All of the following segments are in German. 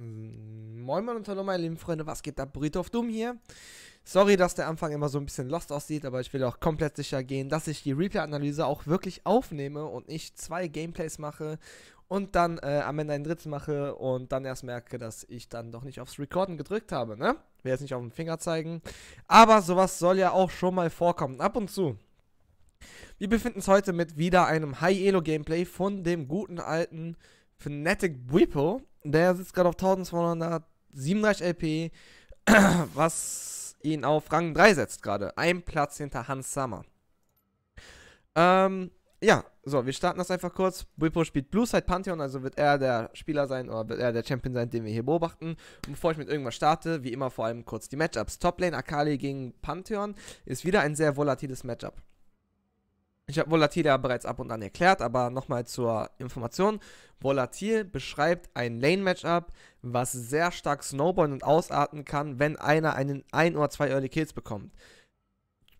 Mm, moin Moin und hallo meine lieben Freunde, was geht ab? Burrito of Doom hier. Sorry, dass der Anfang immer so ein bisschen lost aussieht, aber ich will auch komplett sicher gehen, dass ich die Replay-Analyse auch wirklich aufnehme und nicht zwei Gameplays mache und dann äh, am Ende ein drittes mache und dann erst merke, dass ich dann doch nicht aufs Recorden gedrückt habe, ne? Will jetzt nicht auf den Finger zeigen, aber sowas soll ja auch schon mal vorkommen, ab und zu. Wir befinden uns heute mit wieder einem High-Elo-Gameplay von dem guten alten... Fnatic Whipple, der sitzt gerade auf 1237 LP, was ihn auf Rang 3 setzt gerade. Ein Platz hinter Hans Summer. Ähm, ja, so, wir starten das einfach kurz. Whipple spielt Blue Side Pantheon, also wird er der Spieler sein oder wird er der Champion sein, den wir hier beobachten. Und bevor ich mit irgendwas starte, wie immer vor allem kurz die Matchups. Top Lane Akali gegen Pantheon ist wieder ein sehr volatiles Matchup. Ich habe volatil ja bereits ab und an erklärt, aber nochmal zur Information. Volatil beschreibt ein Lane-Matchup, was sehr stark snowballen und ausarten kann, wenn einer einen ein oder 2 Early Kills bekommt.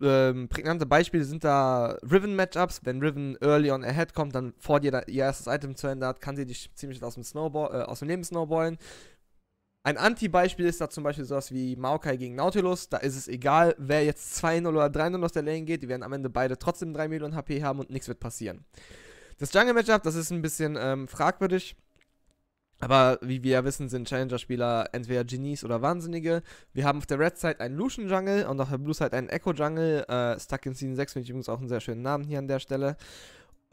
Ähm, prägnante Beispiele sind da Riven-Matchups. Wenn Riven early on ahead kommt, dann vor dir ihr erstes Item zu Ende hat, kann sie dich ziemlich aus dem, Snowball, äh, aus dem Leben snowballen. Ein Anti-Beispiel ist da zum Beispiel sowas wie Maokai gegen Nautilus. Da ist es egal, wer jetzt 2-0 oder 3-0 aus der Lane geht. Die werden am Ende beide trotzdem 3 Millionen HP haben und nichts wird passieren. Das Jungle-Matchup, das ist ein bisschen ähm, fragwürdig. Aber wie wir ja wissen, sind Challenger-Spieler entweder Genies oder Wahnsinnige. Wir haben auf der Red-Side einen Lucian-Jungle und auf der Blue-Side einen Echo-Jungle. Äh, Stuck in Season 6 finde ich übrigens auch einen sehr schönen Namen hier an der Stelle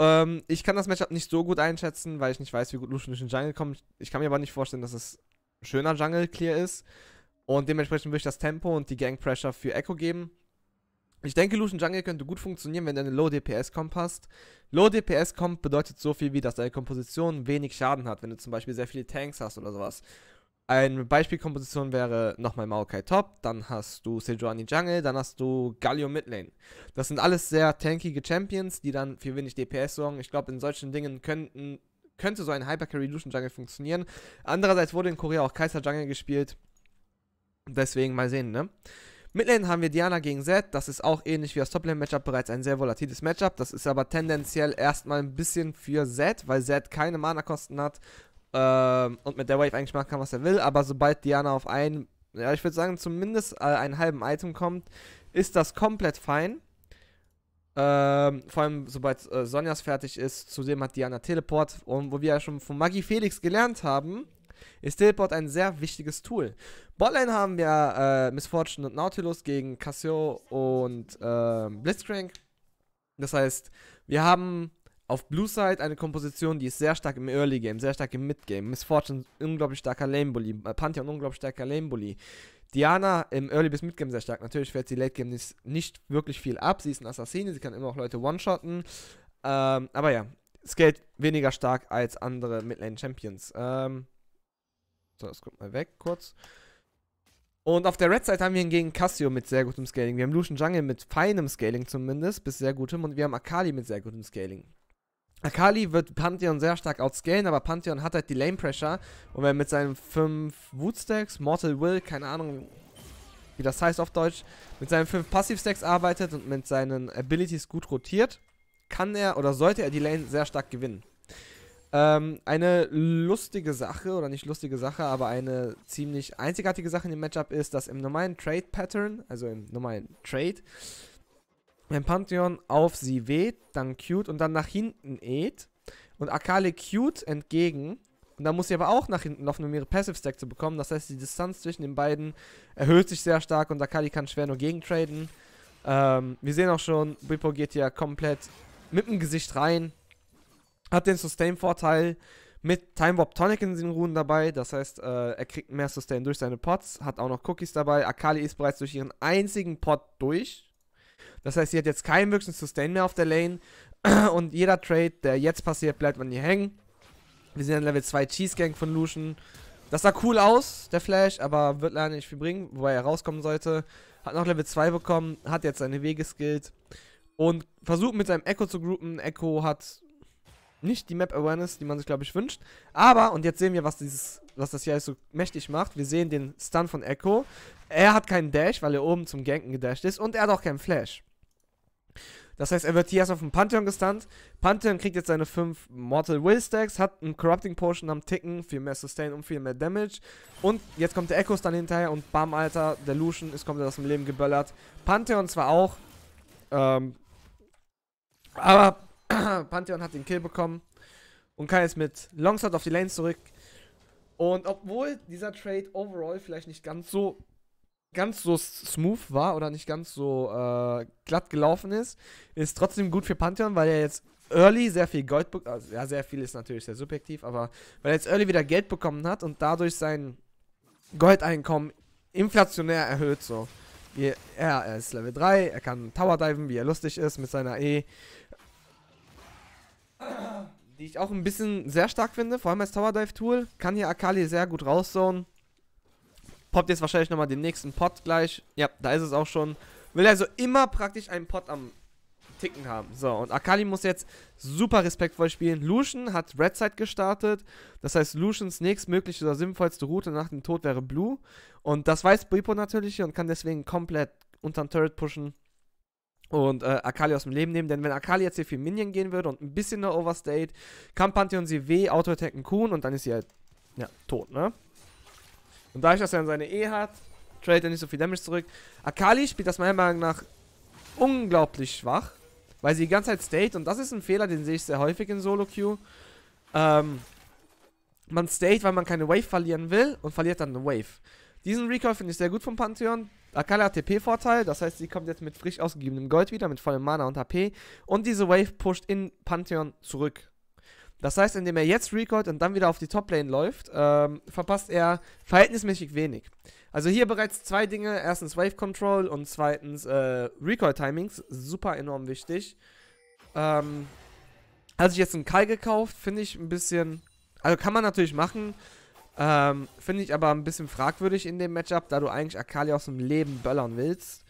ähm, ich kann das Matchup nicht so gut einschätzen, weil ich nicht weiß, wie gut Lucian durch den Jungle kommt. Ich kann mir aber nicht vorstellen, dass es schöner Jungle Clear ist. Und dementsprechend würde ich das Tempo und die Gang Pressure für Echo geben. Ich denke, Lucian Jungle könnte gut funktionieren, wenn er eine Low DPS Comp passt. Low DPS Comp bedeutet so viel wie, dass deine Komposition wenig Schaden hat, wenn du zum Beispiel sehr viele Tanks hast oder sowas. Eine Beispielkomposition wäre nochmal Maokai Top, dann hast du Sejuani Jungle, dann hast du Galio Midlane. Das sind alles sehr tankige Champions, die dann für wenig DPS sorgen. Ich glaube, in solchen Dingen könnten könnte so ein Hypercarry Illusion Jungle funktionieren. Andererseits wurde in Korea auch Kaiser Jungle gespielt. Deswegen mal sehen, ne? Midlane haben wir Diana gegen Zed. Das ist auch ähnlich wie das Toplane-Matchup bereits ein sehr volatiles Matchup. Das ist aber tendenziell erstmal ein bisschen für Zed, weil Zed keine Mana-Kosten hat ähm, und mit der Wave eigentlich machen kann, was er will. Aber sobald Diana auf einen, ja, ich würde sagen, zumindest äh, einen halben Item kommt, ist das komplett fein. Ähm, vor allem, sobald äh, Sonjas fertig ist. Zudem hat Diana Teleport. Und wo wir ja schon von Maggie Felix gelernt haben, ist Teleport ein sehr wichtiges Tool. Botlane haben wir äh, Miss Fortune und Nautilus gegen Cassio und äh, Blitzcrank. Das heißt, wir haben auf Blue Side eine Komposition, die ist sehr stark im Early Game, sehr stark im Mid Game. Miss Fortune unglaublich starker Lame Bully, äh, Pantheon unglaublich starker Lame Bully. Diana im Early bis Midgame sehr stark. Natürlich fährt sie Late Game nicht, nicht wirklich viel ab. Sie ist ein Assassine, sie kann immer auch Leute one-shotten. Ähm, aber ja, Skate weniger stark als andere Midlane Champions. Ähm, so, das kommt mal weg kurz. Und auf der red Side haben wir hingegen Cassio mit sehr gutem Scaling. Wir haben Lucian Jungle mit feinem Scaling zumindest, bis sehr gutem. Und wir haben Akali mit sehr gutem Scaling. Akali wird Pantheon sehr stark outscalen, aber Pantheon hat halt die Lane Pressure. Und wenn mit seinen 5 Woodstacks, Mortal Will, keine Ahnung, wie das heißt auf Deutsch, mit seinen 5 Passive Stacks arbeitet und mit seinen Abilities gut rotiert, kann er oder sollte er die Lane sehr stark gewinnen. Ähm, eine lustige Sache, oder nicht lustige Sache, aber eine ziemlich einzigartige Sache in dem Matchup ist, dass im normalen Trade Pattern, also im normalen Trade, wenn Pantheon auf sie weht, dann Cute und dann nach hinten eht Und Akali Cute entgegen. Und dann muss sie aber auch nach hinten laufen, um ihre Passive Stack zu bekommen. Das heißt, die Distanz zwischen den beiden erhöht sich sehr stark und Akali kann schwer nur gegentraden. Ähm, wir sehen auch schon, Bipo geht hier komplett mit dem Gesicht rein. Hat den Sustain-Vorteil mit Time Warp Tonic in den Runen dabei. Das heißt, äh, er kriegt mehr Sustain durch seine Pots. Hat auch noch Cookies dabei. Akali ist bereits durch ihren einzigen Pot durch. Das heißt, sie hat jetzt keinen wirklichen Sustain mehr auf der Lane. Und jeder Trade, der jetzt passiert, bleibt man hier hängen. Wir sind an Level 2 Cheese Gang von Lucian. Das sah cool aus, der Flash, aber wird leider nicht viel bringen, wobei er rauskommen sollte. Hat noch Level 2 bekommen, hat jetzt seine Wege skillt. Und versucht mit seinem Echo zu groupen. Echo hat nicht die Map Awareness, die man sich, glaube ich, wünscht. Aber, und jetzt sehen wir, was dieses, was das hier alles so mächtig macht. Wir sehen den Stun von Echo. Er hat keinen Dash, weil er oben zum Ganken gedasht ist und er hat auch keinen Flash. Das heißt, er wird hier erst auf dem Pantheon gestunt. Pantheon kriegt jetzt seine 5 Mortal Will Stacks, hat einen Corrupting Potion am Ticken, viel mehr Sustain und viel mehr Damage. Und jetzt kommt der Echos dann hinterher und bam, Alter, der Lucian ist komplett aus dem Leben geböllert. Pantheon zwar auch, ähm, aber Pantheon hat den Kill bekommen und kann jetzt mit Longsword auf die Lanes zurück. Und obwohl dieser Trade overall vielleicht nicht ganz so ganz so smooth war oder nicht ganz so äh, glatt gelaufen ist, ist trotzdem gut für Pantheon, weil er jetzt early sehr viel Gold bekommen also, Ja, sehr viel ist natürlich sehr subjektiv, aber weil er jetzt early wieder Geld bekommen hat und dadurch sein Goldeinkommen inflationär erhöht, so. ja, er ist Level 3, er kann Tower diven, wie er lustig ist mit seiner E. Die ich auch ein bisschen sehr stark finde, vor allem als Tower Dive Tool. Kann hier Akali sehr gut rauszonen. Poppt jetzt wahrscheinlich nochmal den nächsten Pot gleich. Ja, da ist es auch schon. Will also immer praktisch einen Pot am Ticken haben. So, und Akali muss jetzt super respektvoll spielen. Lucian hat Red Side gestartet. Das heißt, Lucians nächstmögliche oder sinnvollste Route nach dem Tod wäre Blue. Und das weiß Bipo natürlich und kann deswegen komplett unterm Turret pushen und äh, Akali aus dem Leben nehmen. Denn wenn Akali jetzt hier viel Minion gehen würde und ein bisschen nur Overstate, kann Pantheon sie weh, Auto-Attacken Kuhn und dann ist sie halt ja, tot, ne? Und dadurch, dass er seine E hat, tradet er nicht so viel Damage zurück. Akali spielt das meiner Meinung nach unglaublich schwach, weil sie die ganze Zeit state und das ist ein Fehler, den sehe ich sehr häufig in Solo-Queue. Ähm, man state, weil man keine Wave verlieren will und verliert dann eine Wave. Diesen Recall finde ich sehr gut vom Pantheon. Akali hat TP-Vorteil, das heißt, sie kommt jetzt mit frisch ausgegebenem Gold wieder, mit vollem Mana und HP. Und diese Wave pusht in Pantheon zurück. Das heißt, indem er jetzt recoilt und dann wieder auf die Toplane läuft, ähm, verpasst er verhältnismäßig wenig. Also hier bereits zwei Dinge. Erstens Wave Control und zweitens äh, Recoil Timings. Super enorm wichtig. Ähm, hatte ich jetzt einen Kai gekauft, finde ich ein bisschen... Also kann man natürlich machen. Ähm, finde ich aber ein bisschen fragwürdig in dem Matchup, da du eigentlich Akali aus dem Leben böllern willst.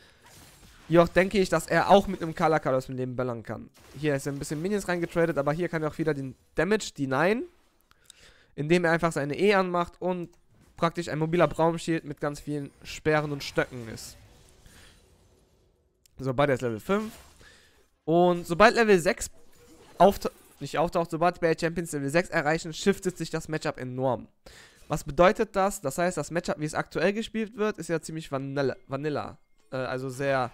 Jedoch denke ich, dass er auch mit einem Kalaka aus dem Leben ballern kann. Hier ist er ein bisschen Minions reingetradet, aber hier kann er auch wieder den Damage denyen, indem er einfach seine E anmacht und praktisch ein mobiler Braumschild mit ganz vielen Sperren und Stöcken ist. Sobald er ist Level 5. Und sobald Level 6 auftaucht, nicht auftaucht, sobald Bay Champions Level 6 erreichen, shiftet sich das Matchup enorm. Was bedeutet das? Das heißt, das Matchup, wie es aktuell gespielt wird, ist ja ziemlich Vanilla. Vanilla. Äh, also sehr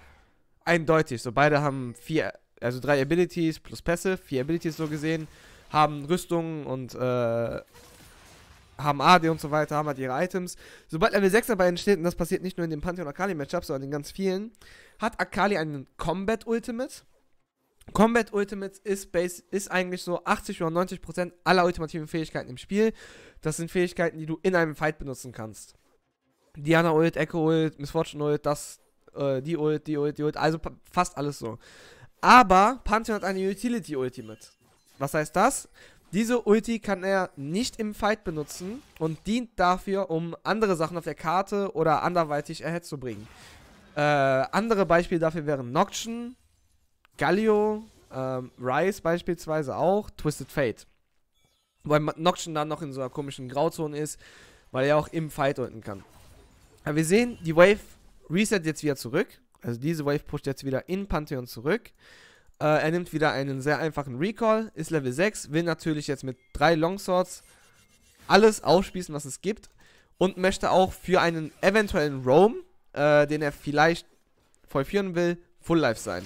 eindeutig. So, beide haben vier, also drei Abilities plus Pässe, vier Abilities so gesehen, haben Rüstungen und äh, haben AD und so weiter, haben halt ihre Items. Sobald Level 6 dabei entsteht, und das passiert nicht nur in dem Pantheon-Akali-Matchup, sondern in ganz vielen, hat Akali einen Combat-Ultimate. Combat Ultimates ist, base, ist eigentlich so 80 oder 90 Prozent aller ultimativen Fähigkeiten im Spiel. Das sind Fähigkeiten, die du in einem Fight benutzen kannst. Diana Ult, Echo Ult, Miss Fortune Ult, das äh, die Ult, die Ult, die Ult, also fast alles so. Aber Pantheon hat eine utility ultimate Was heißt das? Diese Ulti kann er nicht im Fight benutzen und dient dafür, um andere Sachen auf der Karte oder anderweitig ahead zu bringen. Äh, andere Beispiele dafür wären Noction, Gallio, ähm, Rice beispielsweise auch, Twisted Fate. Weil Noction dann noch in so einer komischen Grauzone ist, weil er auch im Fight ulten kann. Aber wir sehen, die Wave Reset jetzt wieder zurück. Also diese Wave pusht jetzt wieder in Pantheon zurück. Äh, er nimmt wieder einen sehr einfachen Recall, ist Level 6, will natürlich jetzt mit drei Longswords alles ausspießen, was es gibt. Und möchte auch für einen eventuellen Roam, äh, den er vielleicht vollführen will, Full Life sein.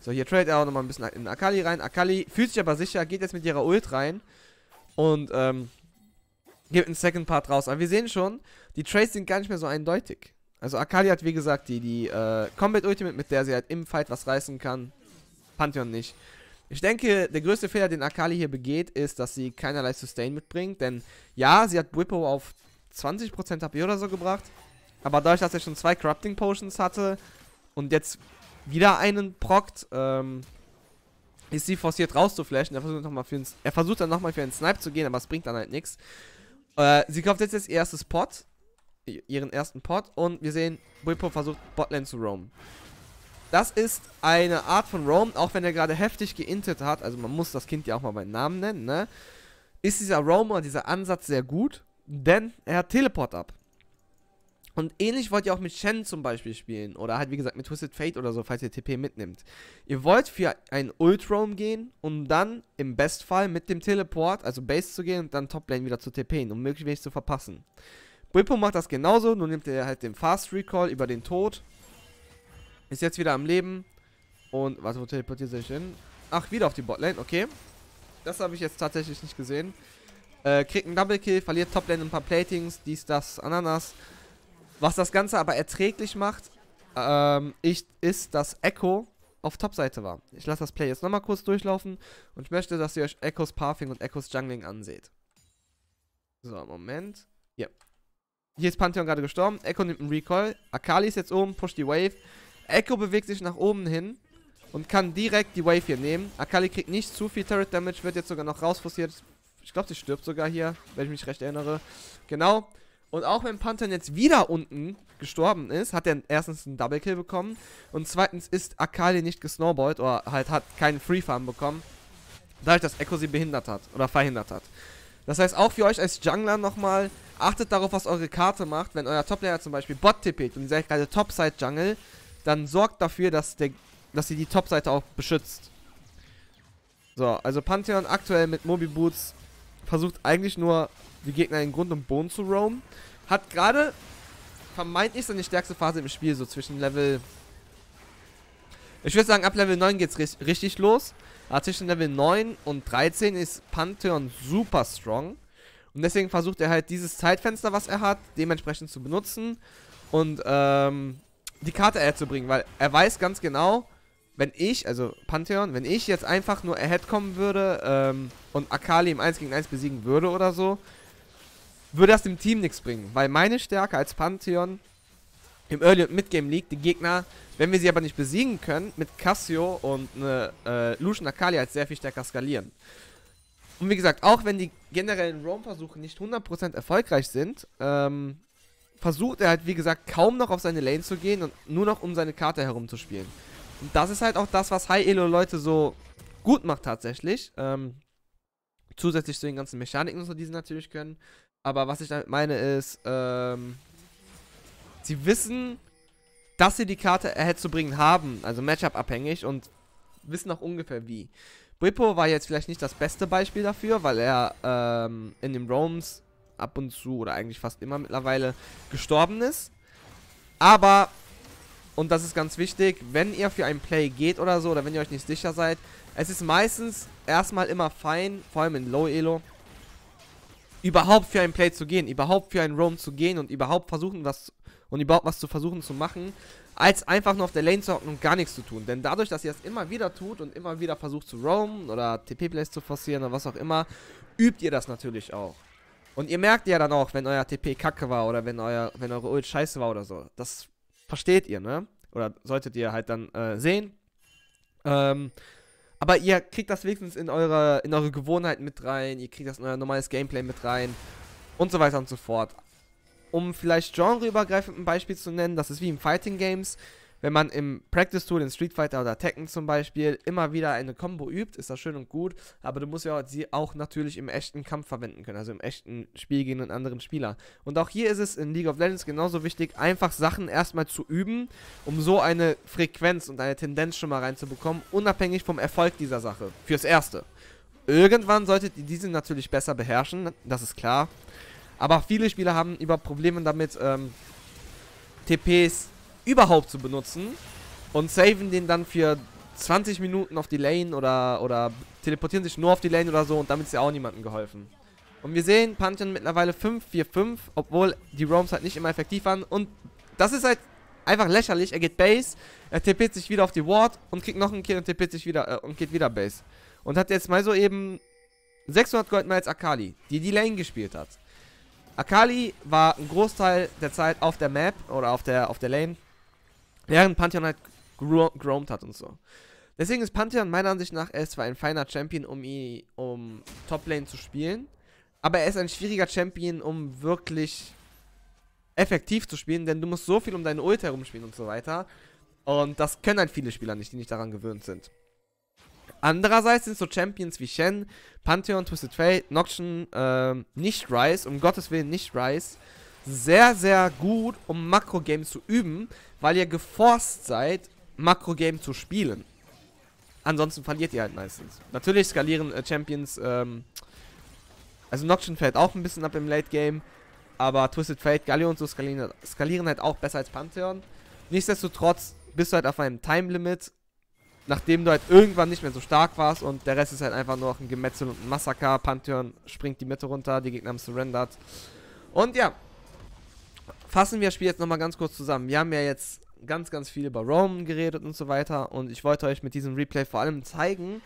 So, hier trade er auch nochmal ein bisschen in Akali rein. Akali fühlt sich aber sicher, geht jetzt mit ihrer Ult rein. Und, ähm, gibt einen Second Part raus. Aber wir sehen schon, die Trades sind gar nicht mehr so eindeutig. Also Akali hat wie gesagt die, die äh, Combat Ultimate, mit der sie halt im Fight was reißen kann. Pantheon nicht. Ich denke, der größte Fehler, den Akali hier begeht, ist, dass sie keinerlei Sustain mitbringt. Denn ja, sie hat Whippo auf 20% HP oder so gebracht. Aber dadurch, dass er schon zwei Corrupting Potions hatte und jetzt wieder einen prockt, ähm, ist sie forciert rauszuflashen. Er versucht, noch mal für einen, er versucht dann nochmal für einen Snipe zu gehen, aber es bringt dann halt nichts. Äh, sie kauft jetzt das erste Spot ihren ersten Pot und wir sehen, Bullpup versucht Botlane zu roamen. Das ist eine Art von Roam, auch wenn er gerade heftig geintet hat, also man muss das Kind ja auch mal beim Namen nennen, ne? Ist dieser Roam oder dieser Ansatz sehr gut, denn er hat Teleport ab. Und ähnlich wollt ihr auch mit Shen zum Beispiel spielen. Oder halt, wie gesagt, mit Twisted Fate oder so, falls ihr TP mitnimmt. Ihr wollt für einen Ultraum gehen, um dann im Bestfall mit dem Teleport, also Base zu gehen und dann Toplane wieder zu TPen, um möglichst wenig zu verpassen. Whippo macht das genauso, nur nimmt er halt den Fast Recall über den Tod. Ist jetzt wieder am Leben. Und, warte, wo teleportiert sich hin? Ach, wieder auf die Botlane, okay. Das habe ich jetzt tatsächlich nicht gesehen. Äh, kriegt einen Double Kill, verliert Toplane ein paar Platings, dies, das, Ananas. Was das Ganze aber erträglich macht, ähm, ich, ist, dass Echo auf Topseite war. Ich lasse das Play jetzt nochmal kurz durchlaufen und ich möchte, dass ihr euch Echos Pathing und Echos Jungling anseht. So, Moment. Hier. Hier ist Pantheon gerade gestorben. Echo nimmt einen Recoil. Akali ist jetzt oben, pusht die Wave. Echo bewegt sich nach oben hin und kann direkt die Wave hier nehmen. Akali kriegt nicht zu viel Turret Damage, wird jetzt sogar noch rausforciert. Ich glaube, sie stirbt sogar hier, wenn ich mich recht erinnere. Genau. Und auch wenn Pantheon jetzt wieder unten gestorben ist, hat er erstens einen Double Kill bekommen und zweitens ist Akali nicht gesnowballt oder halt hat keinen Free Farm bekommen, dadurch, dass Echo sie behindert hat oder verhindert hat. Das heißt, auch für euch als Jungler nochmal, achtet darauf, was eure Karte macht. Wenn euer Toplayer zum Beispiel Bot tippelt und ihr seid gerade Topside Jungle, dann sorgt dafür, dass, der, dass ihr die Topseite auch beschützt. So, also Pantheon aktuell mit Mobi Boots versucht eigentlich nur, die Gegner in Grund und Boden zu roamen. Hat gerade vermeintlich seine stärkste Phase im Spiel, so zwischen Level ich würde sagen, ab Level 9 geht geht's richtig los. Aber zwischen Level 9 und 13 ist Pantheon super strong. Und deswegen versucht er halt dieses Zeitfenster, was er hat, dementsprechend zu benutzen und ähm, die Karte herzubringen, weil er weiß ganz genau, wenn ich, also Pantheon, wenn ich jetzt einfach nur ahead kommen würde ähm, und Akali im 1 gegen 1 besiegen würde oder so, würde das dem Team nichts bringen, weil meine Stärke als Pantheon im Early- und Midgame liegt. Die Gegner, wenn wir sie aber nicht besiegen können, mit Cassio und eine, äh, äh, Lucian Akali halt sehr viel stärker skalieren. Und wie gesagt, auch wenn die generellen Roam-Versuche nicht 100% erfolgreich sind, ähm, versucht er halt, wie gesagt, kaum noch auf seine Lane zu gehen und nur noch um seine Karte herumzuspielen. Und das ist halt auch das, was High-Elo-Leute so gut macht tatsächlich. Ähm, zusätzlich zu den ganzen Mechaniken, die sie natürlich können. Aber was ich damit meine ist, ähm, Sie wissen, dass sie die Karte erhält zu bringen haben, also Matchup abhängig und wissen auch ungefähr wie. Brippo war jetzt vielleicht nicht das beste Beispiel dafür, weil er ähm, in den Roams ab und zu oder eigentlich fast immer mittlerweile gestorben ist. Aber, und das ist ganz wichtig, wenn ihr für einen Play geht oder so, oder wenn ihr euch nicht sicher seid, es ist meistens erstmal immer fein, vor allem in Low Elo, überhaupt für einen Play zu gehen, überhaupt für einen Roam zu gehen und überhaupt versuchen, was zu und überhaupt was zu versuchen zu machen, als einfach nur auf der Lane zu hocken und gar nichts zu tun. Denn dadurch, dass ihr das immer wieder tut und immer wieder versucht zu roamen oder TP-Plays zu forcieren oder was auch immer, übt ihr das natürlich auch. Und ihr merkt ja dann auch, wenn euer TP kacke war oder wenn, euer, wenn eure Ult scheiße war oder so. Das versteht ihr, ne? Oder solltet ihr halt dann äh, sehen. Ähm, aber ihr kriegt das wenigstens in eure, in eure Gewohnheiten mit rein, ihr kriegt das in euer normales Gameplay mit rein und so weiter und so fort um vielleicht genreübergreifend ein Beispiel zu nennen, das ist wie im Fighting Games. Wenn man im Practice Tool, in Street Fighter oder Tekken zum Beispiel, immer wieder eine Combo übt, ist das schön und gut, aber du musst ja sie auch natürlich im echten Kampf verwenden können, also im echten Spiel gegen einen anderen Spieler. Und auch hier ist es in League of Legends genauso wichtig, einfach Sachen erstmal zu üben, um so eine Frequenz und eine Tendenz schon mal reinzubekommen, unabhängig vom Erfolg dieser Sache. Fürs Erste. Irgendwann solltet ihr diese natürlich besser beherrschen, das ist klar. Aber viele Spieler haben über Probleme damit, ähm, TPs überhaupt zu benutzen und saven den dann für 20 Minuten auf die Lane oder, oder teleportieren sich nur auf die Lane oder so und damit ist ja auch niemandem geholfen. Und wir sehen Pantheon mittlerweile 5-4-5, obwohl die Roams halt nicht immer effektiv waren und das ist halt einfach lächerlich. Er geht Base, er tippet sich wieder auf die Ward und kriegt noch einen Kill und tippet sich wieder äh, und geht wieder Base. Und hat jetzt mal so eben 600 Gold mehr als Akali, die die Lane gespielt hat. Akali war ein Großteil der Zeit auf der Map oder auf der, auf der Lane, während Pantheon halt gro hat und so. Deswegen ist Pantheon meiner Ansicht nach, er ist zwar ein feiner Champion, um, ihn, um Top Lane zu spielen, aber er ist ein schwieriger Champion, um wirklich effektiv zu spielen, denn du musst so viel um deine Ult herumspielen und so weiter. Und das können halt viele Spieler nicht, die nicht daran gewöhnt sind. Andererseits sind so Champions wie Shen, Pantheon, Twisted Fate, Noction, ähm, nicht Rise, um Gottes Willen nicht Rise, sehr, sehr gut, um Makro-Games zu üben, weil ihr geforst seid, Makro-Game zu spielen. Ansonsten verliert ihr halt meistens. Natürlich skalieren äh, Champions, ähm, also Noction fällt auch ein bisschen ab im Late-Game, aber Twisted Fate, Galio und so skalieren, skalieren halt auch besser als Pantheon. Nichtsdestotrotz bist du halt auf einem Time-Limit nachdem du halt irgendwann nicht mehr so stark warst und der Rest ist halt einfach nur noch ein Gemetzel und ein Massaker. Pantheon springt die Mitte runter, die Gegner haben surrendert. Und ja, fassen wir das Spiel jetzt nochmal ganz kurz zusammen. Wir haben ja jetzt ganz, ganz viel über Rome geredet und so weiter und ich wollte euch mit diesem Replay vor allem zeigen,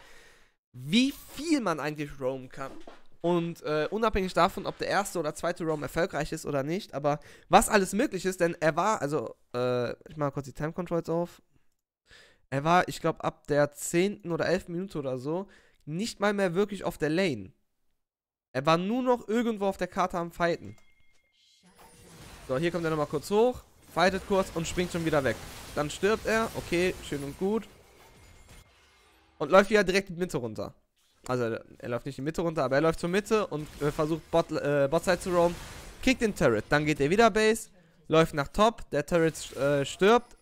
wie viel man eigentlich Rome kann. Und äh, unabhängig davon, ob der erste oder zweite Rome erfolgreich ist oder nicht, aber was alles möglich ist, denn er war, also, äh, ich mache kurz die Time Controls auf, er war, ich glaube, ab der 10. oder 11. Minute oder so nicht mal mehr wirklich auf der Lane. Er war nur noch irgendwo auf der Karte am Fighten. So, hier kommt er nochmal kurz hoch, fightet kurz und springt schon wieder weg. Dann stirbt er, okay, schön und gut. Und läuft wieder direkt die Mitte runter. Also, er, läuft nicht die Mitte runter, aber er läuft zur Mitte und äh, versucht Bot, äh, Botside zu roam. Kickt den Turret, dann geht er wieder Base, läuft nach Top, der Turret äh, stirbt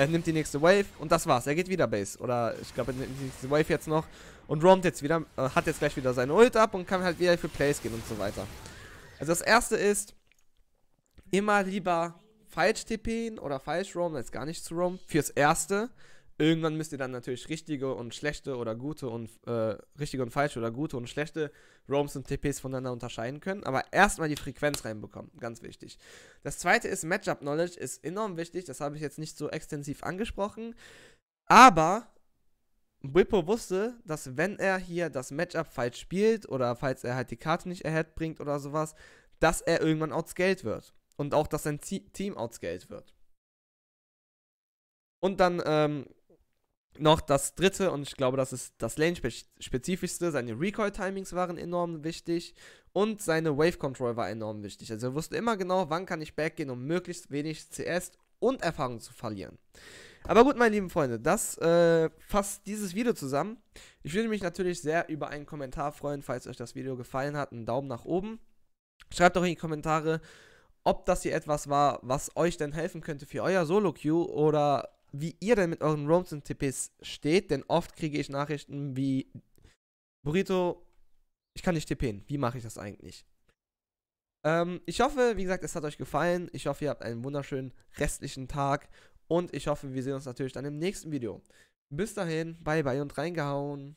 er nimmt die nächste Wave und das war's. Er geht wieder Base. Oder ich glaube, er nimmt die nächste Wave jetzt noch und roamt jetzt wieder. Äh, hat jetzt gleich wieder seine Ult ab und kann halt wieder für Plays gehen und so weiter. Also das erste ist, immer lieber falsch TPen oder falsch roam, als gar nicht zu roam. Fürs erste. Irgendwann müsst ihr dann natürlich richtige und schlechte oder gute und äh, richtige und falsche oder gute und schlechte Roams und TPs voneinander unterscheiden können. Aber erstmal die Frequenz reinbekommen. Ganz wichtig. Das zweite ist Matchup Knowledge ist enorm wichtig. Das habe ich jetzt nicht so extensiv angesprochen. Aber Bippo wusste, dass wenn er hier das Matchup falsch spielt oder falls er halt die Karte nicht erhält bringt oder sowas, dass er irgendwann outscaled wird. Und auch, dass sein Team outscaled wird. Und dann ähm, noch das dritte, und ich glaube, das ist das Lane-spezifischste, seine Recoil-Timings waren enorm wichtig und seine Wave-Control war enorm wichtig. Also er wusste immer genau, wann kann ich backgehen, um möglichst wenig CS und Erfahrung zu verlieren. Aber gut, meine lieben Freunde, das äh, fasst dieses Video zusammen. Ich würde mich natürlich sehr über einen Kommentar freuen, falls euch das Video gefallen hat. Einen Daumen nach oben. Schreibt doch in die Kommentare, ob das hier etwas war, was euch denn helfen könnte für euer Solo-Queue oder wie ihr denn mit euren Roams und TPs steht, denn oft kriege ich Nachrichten wie Burrito, ich kann nicht TPen. Wie mache ich das eigentlich? Ähm, ich hoffe, wie gesagt, es hat euch gefallen. Ich hoffe, ihr habt einen wunderschönen restlichen Tag und ich hoffe, wir sehen uns natürlich dann im nächsten Video. Bis dahin, bye bye und reingehauen.